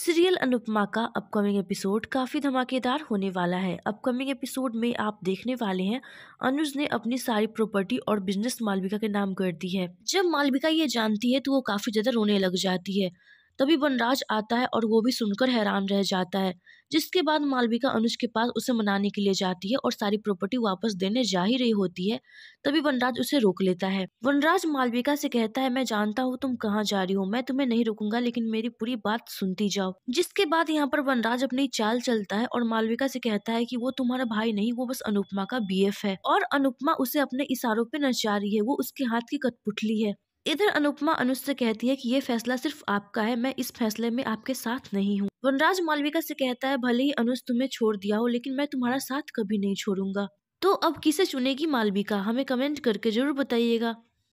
serial Anupama का upcoming episode काफ़ी धमाकेदार होने वाला है अपकमिंग एपिसोड में आप देखने वाले हैं अनुज ने अपनी सारी प्रॉपर्टी और बिजनेस मालविका के नाम कर दी है जब मालविका ये जानती है तो वो काफ़ी ज़्यादा रोने लग जाती है तभी वनराज आता है और वो भी सुनकर हैरान रह जाता है जिसके बाद मालविका अनुज के पास उसे मनाने के लिए जाती है और सारी प्रॉपर्टी वापस देने जा ही रही होती है तभी वनराज उसे रोक लेता है वनराज मालविका से कहता है मैं जानता हूँ तुम कहाँ जा रही हो मैं तुम्हें नहीं रुकूंगा लेकिन मेरी पूरी बात सुनती जाओ जिसके बाद यहाँ पर वनराज अपनी चाल चलता है और मालविका से कहता है की वो तुम्हारा भाई नहीं वो बस अनुपमा का बी है और अनुपमा उसे अपने इशारों पर नचा रही है वो उसके हाथ की कठपुतली है इधर अनुपमा अनुज से कहती है कि ये फैसला सिर्फ आपका है मैं इस फैसले में आपके साथ नहीं हूँ वनराज मालविका से कहता है भले ही अनुज तुम्हें छोड़ दिया हो लेकिन मैं तुम्हारा साथ कभी नहीं छोड़ूंगा तो अब किसे चुनेगी मालविका हमें कमेंट करके जरूर बताइएगा